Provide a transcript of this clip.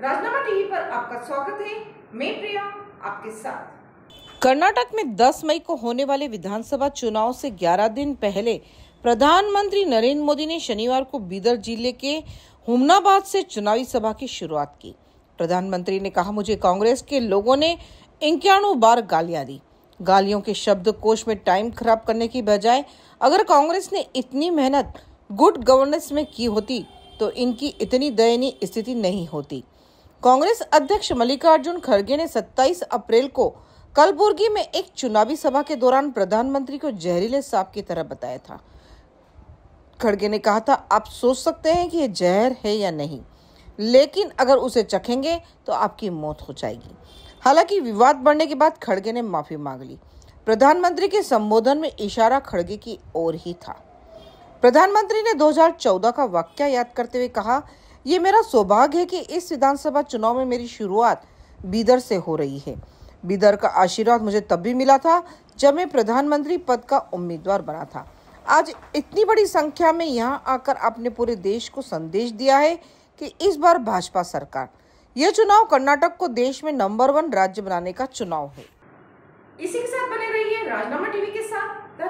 राजनामा TV पर आपका स्वागत है मैं प्रिया आपके साथ कर्नाटक में 10 मई को होने वाले विधानसभा चुनाव से 11 दिन पहले प्रधानमंत्री नरेंद्र मोदी ने शनिवार को बीदर जिले के हुमनाबाद से चुनावी सभा की शुरुआत की प्रधानमंत्री ने कहा मुझे कांग्रेस के लोगों ने इक्यानवे बार गालियां दी गालियों के शब्द कोश में टाइम खराब करने की बजाय अगर कांग्रेस ने इतनी मेहनत गुड गवर्नेंस में की होती तो इनकी इतनी दयनीय स्थिति नहीं होती कांग्रेस अध्यक्ष मल्लिकार्जुन खड़गे ने 27 अप्रैल को कलबुर्गी में एक चुनावी सभा के दौरान प्रधानमंत्री को जहरीले सांप की तरह बताया था खड़गे ने कहा था आप सोच सकते हैं कि यह जहर है या नहीं लेकिन अगर उसे चखेंगे तो आपकी मौत हो जाएगी हालांकि विवाद बढ़ने के बाद खड़गे ने माफी मांग ली प्रधानमंत्री के संबोधन में इशारा खड़गे की ओर ही था प्रधानमंत्री ने 2014 का वाक्य याद करते हुए कहा ये मेरा सौभाग्य है कि इस विधानसभा चुनाव में मेरी शुरुआत बीदर से हो रही है बीदर का आशीर्वाद मुझे तब भी मिला था जब मैं प्रधानमंत्री पद का उम्मीदवार बना था आज इतनी बड़ी संख्या में यहाँ आकर आपने पूरे देश को संदेश दिया है कि इस बार भाजपा सरकार यह चुनाव कर्नाटक को देश में नंबर वन राज्य बनाने का चुनाव है इसी के साथ बने रहिए राजनामा टीवी के साथ